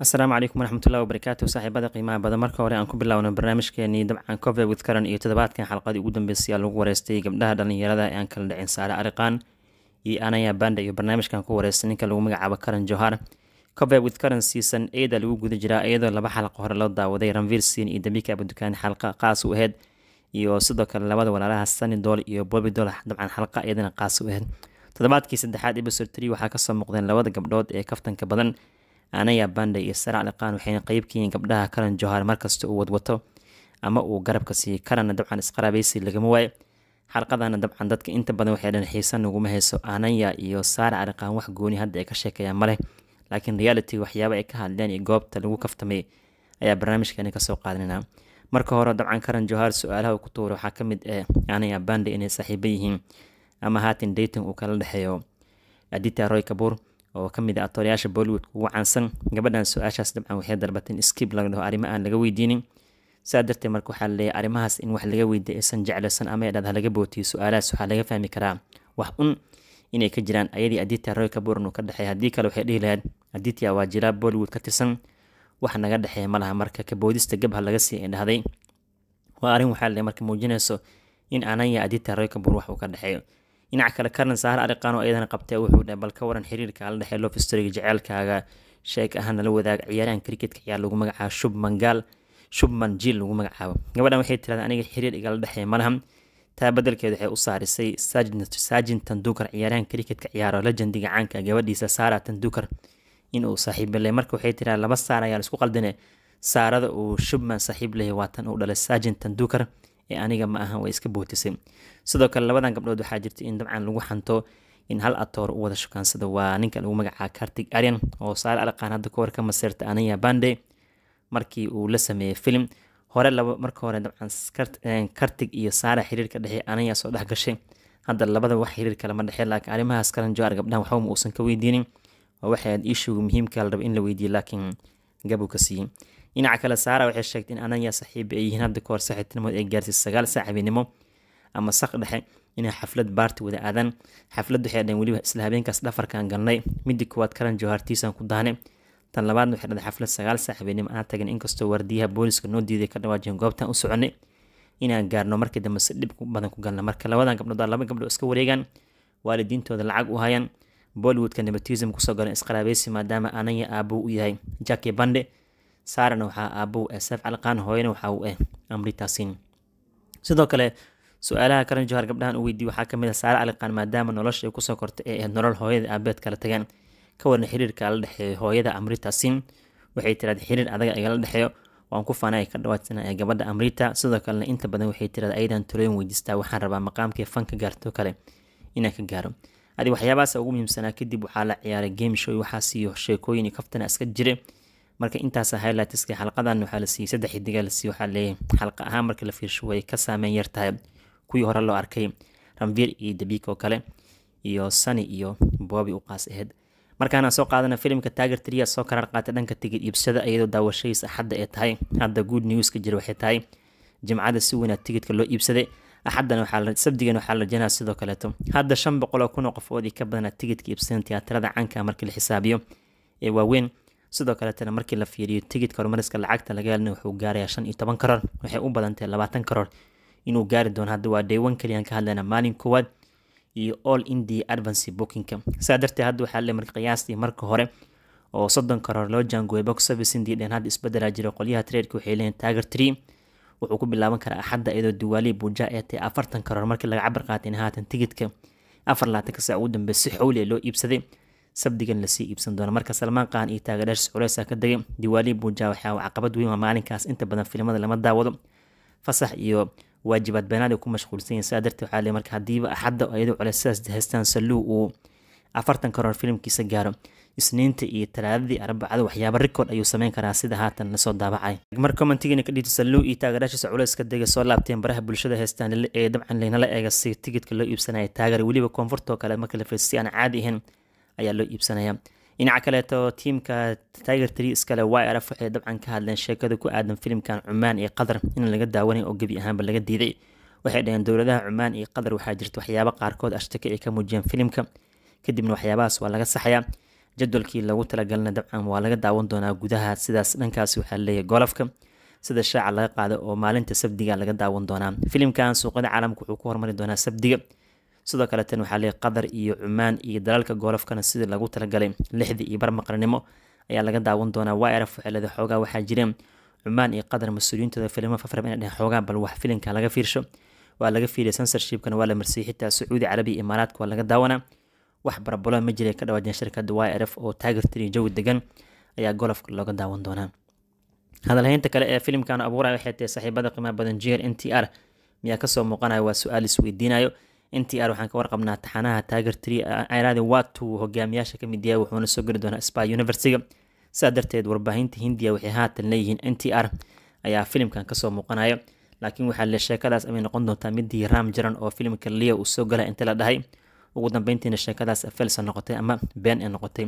asalaamu calaykum waraxmatullahi wabarakaatu saaxiibada qiimaha badan marka hore aan ku bilowno barnaamijkeenii dabcan cofe with karan iyo toddobaadkan xalqadii ugu dambeysay aa lagu wareystay gabdhaha dhalinyarada ee aan kala dhicin saare ariqaan iyo anaya banda iyo barnaamijkan ku wareystay ninka lagu magacaabo karan johar cofe with karan season aid lagu guda jiraa iyadoo laba xalaqo hore loo daawaday ranviir iyo dabika abudukaan xalqa qaas u aheyd iyo sidoo kale labada walaalaha sunny iyo bobi dabcan xalqa iyadana qaas u aheyd toddobaadkii saddexaad episode three waxaa kasoo muuqdeen labada gabdhood ee kaftanka badan anaya bandhe iyo saraac liqaan waxayna qeyb ka yihiin gabdhaha karan johar markasta uu wadwato ama uu garabka siiyo karanna dabcan isqaraabeysi lagama waayo xalqadana dabcan dadka inta badan waxay dhan xiisa naguma hayso anaya iyo saarac liqaan wax gooni hadda ay ka sheekeeyaan maleh laakiin reality waxyaaba ay ka hadleen iyo goobta lagu kaftamay ayaa barnaamijkeena kasoo qaadanayna marka hore dabcan karan johar su-aalaha uu ku tuuro waxaa kamid eh anaya bandhe inay saaxiibo yihiin ama haatan dayton uu kala dhexeeyo adita roy kabuur oo kamid a ah atoorayaasha bollywood ugu caansan gabadhan su-aashaas dabcan waxay darbateen skib laga dhaho arrimo aan laga weydiinin sidaa darteed marka waxaa laleeyahy arrimahaas in wax laga weydiiya aysan jeclaysan ama dhad halaga bootiyo su-aalahaas waxaa laga fahmi karaa wax un inay ka jiraan ayadii aditya roy kabuuran uu ka dhexeeya haddii kale waxay dhihi lahayd aditya waa jilaa bollywood ka tirsan wax naga dhexeeya malaha marka kaboodista gabha laga sii indhahday waa arrin waxaa laleeyahy marka muujinayso in ananya aditya roy kabuur wax uu ka dhexeeyo dhinaca kale karnan saahar ariqaano ayadana qabtee wuxuu dhahay bal ka waran xiriirka ala dhexee lofistoriga jeceylkaaga sheeg ahaan nala wadaag ciyaaryahan cricketka ciyaar lagu magacaabo shubmangaal shubman jiil lagu magacaabo gabadhan waxay tirahda aniga xiriir igala dhexeeya malahan taa badelkeed waxay u saarisay saajin tandukar ciyaaryahan cricketka ciyaaro legendiga caanka ah gabadhiisa saara tandukar inuu saaxiiba marka waxay tirahda laba saar ayaa laisku qaldine saarada uu shubman saaxiib lehe waa uu dhalay saajin tandukar ee aniga ma ahan way iska bootisay sidoo kale labadan gabdhood waxaa jirta in dabcan lagu xanto in hal atoor u wada shukaansada waa ninka lagu magacaa kartig aryan oo saare alaqaan hadda ka warkama seerta bande markii uu la sameeyey filim hore laba marka hore dabcan kartig iyo saara xiriirka dhexe anayaa soo dhexgashay hadda labada wax xiriir kalema dhexe laakiin arrimahaas kalan joar gabdhaha waxba ma uusan ka weydiinin waa waxay aad iishugu muhiimka la raba in la weydiiye laakiin gabuu ka siiyey dhinaca kale saara waxay sheegtay in ananya saaxiiba ay yihiin hadda kahor saaxiibtinimood ay gaartay sagaal saac habeenimo ama saq dhexe inay xaflad baarti wada aadaan xaflad waxay dhaheen weliba isla habeenkaas dhafarkaan galnay midii koowaad karan jawhaartiisaan ku daanay tan labaadna waxay dhahday xaflad sagaal saac habeenimo aan tagan inkastoo waardiyaha booliska noo diiday ka dhawaajeen goobtaan u soconay inaan gaarno markii dambe si dhib badan ku galna marka labadan gabdhood laba gabdhood iska wareegaan waalidiintooda lacag u hayaan bollywoodka nepotism kusoo galan isqaraabeysi maadaama ananya aabuu u yahay jackie bande saarana waxaa aabbow ah seef caliqaan hooyana waxa uu ah eh, amritaasiin sidoo kale su-aalaha karan johar gabdhahan u weydiiy waxaa kamid ah saare caliqaan maadaama nolosha ay kusoo kortay ee ahayd nolol hooyada aabeed kala tagaan ka waran xiriirka la dhexeeya hooyada amritaasiin waxay tiraad xiriir adaga igala dhexeeyo waan ku faanay ka dhawaadsana ee gabadha amrita sidoo kalena inta badan waxay tiraad ayadan talooyin weydiistaa waxaan rabaa maqaamkii fanka gaarto kale inaan ka gaaro adi waxyaabahaas ugu muhiimsanaa kadib waxaa la ciyaaray game show waxaa siiyo sheekooyin kaftan iska jire marka intaas highlightska xalqadan waxaa la siiyey saddex xidiga la siiyey waxaa leeyahay xalqa ahaan marka la fiirsho way ka saameyn yar kuwii hore loo arkay ranvier iyo e. debik oo kale iyo sani iyo boobi u qaas aheyd markaana soo qaadana filimka taager tria soo karaar qaatay dhanka tigid iibsada iyadoo daawashadiis axadda ee tahay hadda good newska jira waxay tahay jimcada si weyna tigidka loo iibsaday axaddan sabdigan waxaa la rajanaa sidoo kaleeto hadda shan boqol oo kun oo qofoodii ka badana tigidka iibsadan tiyaatarada caanka ah markii la xisaabiyo ee waaweyn sidoo kaletena markii la fiiriyo tigidka horumariska lacagta laga helna wuxuu gaarayaa shan iyo toban karoor waxay u badantay labaatan karoor inuu gaari doono hadda waa daywan kaliyaan ka hadlayna maalin koowaad iyo all india advancy bookingka saa darteed hadda waxaa le marka qiyaastii marka hore oo soddon karoor loo jaangooyay box service indii dhan hadda isbedelaa jira qolyaha tradeerka waxay leeyihin taager tree wuxuu ku bilaaban karaa axadda iyadoo duwaaliya buuja ee tahay afartan karoor markii laga cabar qaatayna haatan tigidka afar laatanka saac ugu dambeey si xowli loo iibsaday sabdigan lasii iibsan doono marka salmaan qahan iyo taagadaashis culeysa ka degay diwaali buuja waxaa caqabad weyn waa maalinkaas inta badan filimada lama daawado fasax iyo waajibaad beenaad ay ku mashquulsan yahin saa darteed waxaa le marka haddiiba axadda ayadoo culeysadaas haystaan saluu uu afartan karoor filimkiisa gaaro isniinta iyo talaadadii arbacada waxyaaba rikood ayuu sameyn karaa sida haatan lasoo daabacay mar commentigeena ka dhiibta saluu iyo taagaraashiisa culayska dega soo laabteen baraha bulshada heestaan ee dabcan laynala eega si tigidka loo iibsanaya taagara weliba koonfurtoo kale marka la fiirsa si aan caadi ahayn ayaa loo iibsanaya dhinaca kaleeto tiimka tiger tree iskale yrf waxay dabcan ka hadleen sheekada ku aadan filimkan cumaan iyo qatar in laga daawanay oo gebi ahaanba laga diiday waxay dhaheen dowladaha cumaan iyo qatar waxaa jirta waxyaabo qaarkood ashtake ay ka muujiyeen filimka kadibna waxyaabahaas waa laga saxayaa jadwalkii lagu talagalana dabcan waa laga daawan doonaa gudaha sidaas dhankaasi waxaa leeyahy golofka sida shaaca laga qaada oo maalinta sabdiga laga daawan doonaa filimkan suuqyada caalamka wuxuu ku hormari doonaa sabdiga sidoo kale waxaa leeyahy qatar iyo cumaan iyo dalalka goolafkana sidii lagu talagalay lixdii iyo barmaqarnimo ayaa laga daawan doonaa wyrf waxay leedahay xoogaa waxaa jireen cumaan iyo qatar mas-uuliyiintooda filimo fafrab inay dhehen xoogaa bal wax filinka laga fiirsho waa laga fiiriya censorshipkana waa la marsiyey xitaa sacuudi carabiya imaaraadka waa laga daawanaa wax barbaloa ma jiray ka dhawaajeen shirkadda y rf oo taageertiriya jawi degan ayaa golofka looga daawan doonaa hadalhaynta kale ee filimkan abuuraya waxay tahay saaxiibada qiimaha badan jr n t r miyaa kasoo muuqanaya waa su-aal isweydiinayo NTR arwaxaan ka warqabnaa taxanaha taager tri ayraadi waatuu hogaamiyaasha ka mid yahay wuxuuna soo geli doonaa sby universiga sidaa darteed warbaahinta hindiya waxay haatan leeyihiin n t r ayaa filimkan kasoo muuqanaya laakiin waxaa le sheekadaas amay noqon doontaa midii raam jaran oo filimka liya uu soo gala inta la dhahay ugu dambeyntiina sheekadaas felson noqotay ama been ee noqotay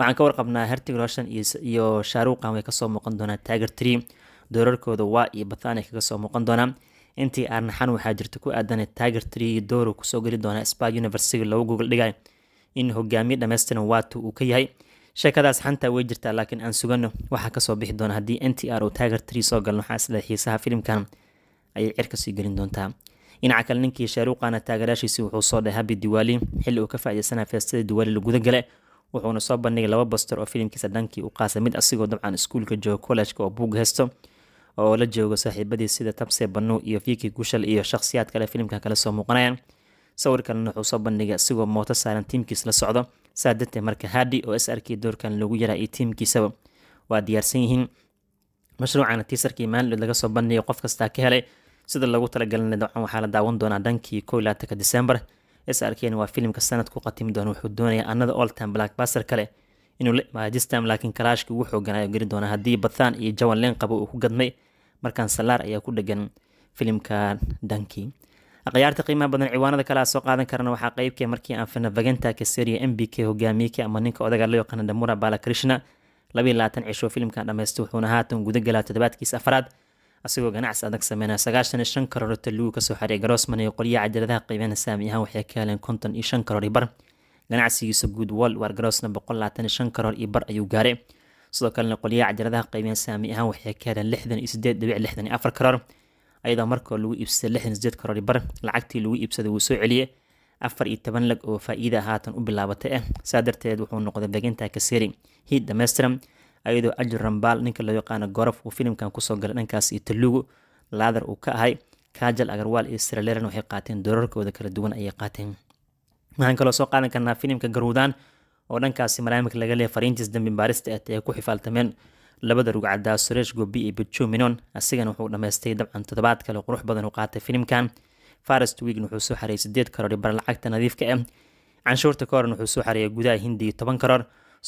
waxaan ka warqabnaa hertig roshan iyo shaaruuqan way kasoo muuqan doonaa taager tri doorarkooda waa iyo bathani kaga soo muuqan doonaa intii aarnaxan waxaa jirta ku aadan tiger tree dooro kusoo geli doona spa universiga lagu gogol dhigay in hogaamiye dhamaystiran waatu uu ka yahay sheekadaas xanta way jirtaa laakiin aan sugano waxaa kasoo bixi doona haddii n t r uu tiger tree soo galno waxaa isle xiisaha filimkan ayay cer kasii gelin doontaa dhinaca kale ninkii shaaruuqana taagaraashiisii wuxuu soo dhahay habi diwaali xilli uu ka faa'iideysanaya feestada diwaali laguda gale wuxuuna soo bandhigay laba baster oo filimkiisa dhankii u qaasa mid asigoo dabcan iskuulka jooga kollejka oo buug haysto oo la jooga saaxiibadiis sida tabse banu iyo fiki gushal iyo shakhsiyaad kale filimka kala soo muuqanayaan sawirkan wuxuu soo bandhigay isagoo mooto saaran tiimkiis la socdo saa darteed marka hadi oo srkii doorkan lagu yaraa iyo tiimkiisaba waa diyaarsan yihiin mashruucana tiisarkii maalidood laga soo bandhigay qof kastaa ka helay sida lagu talagalina dabcan waxaa la daawan doonaa dhankii kow laatanka december srkn waa filimka sanad ku qatimi doona wuxuu doonayaa anada oltan blackbaster kale inuu la imaado distam laakiin kalaashka ugu xooganayo geli doona haddii bathaan iyo jawan leen qabo uu ku gadmay markaan salaar ayaa ku dhegan filimka danki akhyaarta qiimaha badan ciwaanada kale aad soo qaadan karana waxaa qeybkee markii aan fenavagentaka seria m b k hogaamiyekii ama ninka odaga loo yaqaana damura balakrishna labaiy labaatan cisho filmkan dhamaysta wuxuuna haatan gudagalaa toddobaadkiisa afraad asagoo ganacsi adag sameynaya sagaashan iyo shan karoorta lugu kasoo xariya garoosman iyo qolyaha cajaladaha qiimaha saami ahaan waxay ka heleen konton iyo shan karoor iyo bar ganacsigiisa guud wol waar garoosna boqol labaatan iyo shan karoor iyo bar ayuu gaaray sidoo kalena qolyaha cajaladaha qiimaha saami ahaan waxay ka heleen lixdan iyo sideed dhibic lixdan iyo afar karoor ayadoo markoo lagu iibsaday lixdan sideed karoor bar lacagtii lagu iibsaday wuu soo celiyey afar iyo toban lag oo faa'iida haatan u bilaabatay ah eh. saa darteed wuxuu noqday beginta kaseeri hiid dhammaystiran ayadoo ajir rambaal ninka loo yaqaano gorof uu filimkan kusoo galay dhankaas iyo talugu laadar uu ka ahay kaajal agarwaal iyo siraleran waxay qaateen doorarkooda kala duwan ayay qaateen waxaan kaloo soo qaadan karnaa filimka garuudaan oo dhankaasi barnaamijka laga leeya fariintiis dambi baarista at ah ay ku xifaaltameen labada rugcadda sureesh gobi iyo bejo minon asigana wuxuu dhammaystay dabcan toddobaad kale qurux badan u qaatay filimkan farest wiign wuxuu soo xareeyay sideed karoor iyo bar lacagta nadiifka ah canshuurta ka wuxuu soo xareeyay gudaha hindi iyo toban karoor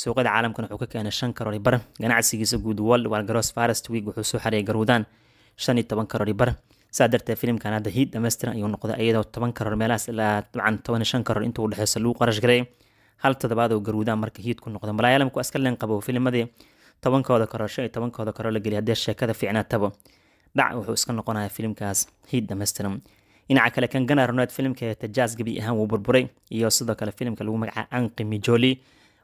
suuqada caalamkana wuxuu ka keenay shan karoor iyo bar ganacsigiisa guud world walgaros farest wiig wuxuu soo xareeyay garuudaan shan iyo toban karoor iyo bar saa darteed filimkan hadda hiid dhammaystiran ayuu noqday iyadoo toban karoor meelahaas ilaa dabcan toban iyo shan karoor intuu u dhexeysa lagu qarash garay hal toddobaad oo garuudaan marka hiid ku noqda malaayalamku askaleen qabo filimadii tobankooda karo shan iyo tobankooda karo la geliya haddee sheekada fiicnaa tabo dhac wuxuu iska noqonayaa filimkaas hiid dhammaystiran dhinaca kale kan gana ronaad filimka tajaaz gebi ahaan wuu burburay iyo sidoo kale filimka lagu magaca anqi mijoli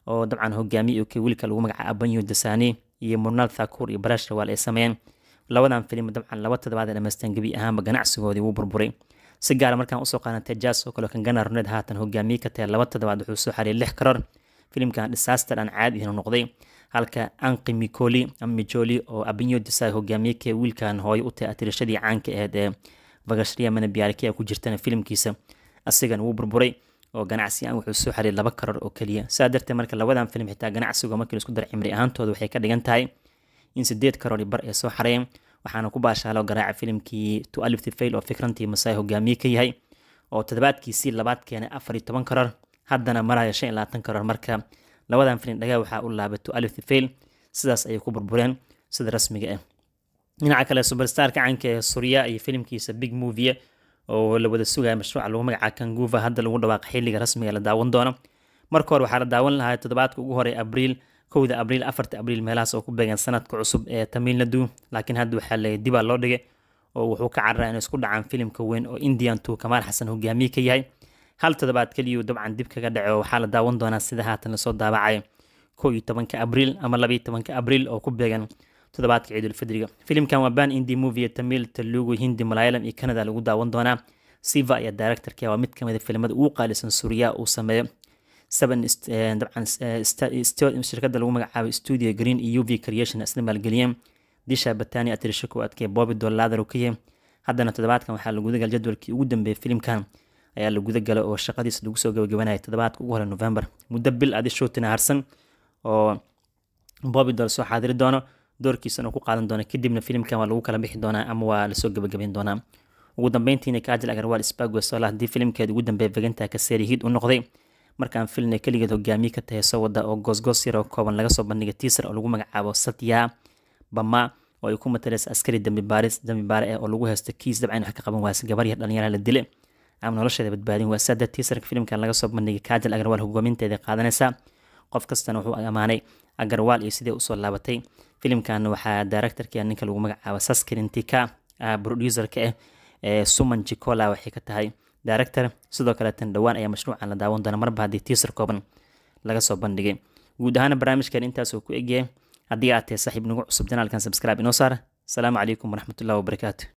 oo dabcan hogaamiye ka wiilka lagu magaca abanyo dasani iyo murnaal thakuur iyo barashrawaal ay sameeyeen labadan filim dabcan laba toddobaad dhammaysteen gebi ahaanba ganacsigoodii wuu burburay si gaara markaan usoo qaadantay jaas oo kale kan gana haatan hogaamiye ka laba toddobaad wuxuu soo xariyay lix karar filimkan disaster aan caadi ahayn noqday halka anqi mikoli ama mijoli oo abinyo desai hogaamiye kee wiilkan hooyo u tahay atirashadii caanka ahayd ee bagashriya manabiyaarki ee ku jirtana filimkiisa asigan wuu burburay oo ganacsi aan wuxuu soo xariyay laba karar oo keliya saa darteed marka labadan filim xitaa ganacsigu markii la dar cimri ahaantooda waxay ka dhigan tahay in sideed karar bar ay soo xareen waxaana ku baashaalo garaaca filimkii to alifty fail oo fikrantii masaay hogaamiye ka yahay oo toddobaadkiisii labaad keenay afar iyo toban karar haddana maraya shan iyo labaatan karar marka labadan filim dhagaa waxaa u laabay to alifty fail sidaas ayay ku burbureen sida rasmiga ah dhinaca kale suberstarka caanka ee surya iyo filimkiisa big movie oo la wada sugaya mashruuca lagu magaca kanguva hadda lagu dhawaaqo xilliga rasmiga la daawan doono marka hore waxaa la daawan lahaa toddobaadka ugu horey abriil kowda abriil afarta abriil meelahaas oo ku beegan sanadka cusub ee tamiil laakiin hadda waxaa la dibaa loo dhigay oo wuxuu ka cararaa inay isku dhacaan filimka weyn oo indian two kamaal xasan hogaamiye ka yahay hal toddobaad keliyuu dabcan dib kaga dhacay oo waxaa la daawan doonaa sida haatan lasoo daabacay kow iyo tobanka abriil ama laba tobanka abriil oo ku beegan toddobaadka ciidulfidriga filimkan waa ban indi movie tamiil telugu hindi malayalam iyo canada lagu daawan doonaa siva ayaa directorka waa mid ka mid ah filimada ugu qaalisan suuriya uu sameeyo Eh, dabcan eh, eh, shirkada lagu magacaabay studio green iyo e uv creation isla maalgeliyeen disha batania atirisha koowaadkee boobi dollaadar kaye haddana toddobaadkan waxaa la gudagal jadwalkii ugu dambeeyay filimkan ayaa la oo shaqadiisa lagu soo gabagabanayay toddobaadka ugu hore november muddo bil adi shootina harsan oo boobi doll soo xaadiri doono doorkiisana ku qaadan doono kadibna filimkan waa lagu kala bixi doonaa ama waa lasoo gabagabayn doonaa ugu dambeyntiina kaajil agarwaal spago haddii filimkeeda ugu dambeeya vegantaa ka seeri hid u noqday markaan filnay keligeed hogaamiye ka tahay soo oo goosgoos yar kooban laga soo bandhiga tiisar oo lagu magacaabo satya bama oo ay ku mataleysa askari dambibaaris dambibaare eh oo lagu haysto kiis dabcan wax ka qaban waase gabar yar dhalinyaraa la dile ama nolosheeda badbaadin waa saada tiisarka filimkan laga soo bandhigay kaajal agarwaal hogaaminteeda qaadanaysa qof kastana wuxuu amaanay agarwaal iyo sidee usoo laabatay filimkan waxaa directorkia ah, ninka lagu magacaabo saskirintika ah, producerka eh, eh suman jicola waxay ka tahay director sidoo kaleetan dhowaan ayaa mashruucan la daawan doona marba haddii tiisar kooban laga soo bandhigay guud ahaana barnaamijkan intaasuu ku egyahay haddii aad tahay saaxiib nagu cusub janaalkan subscribe inoo saar asalaamu calaykum waraxmatullahi wabarakaatu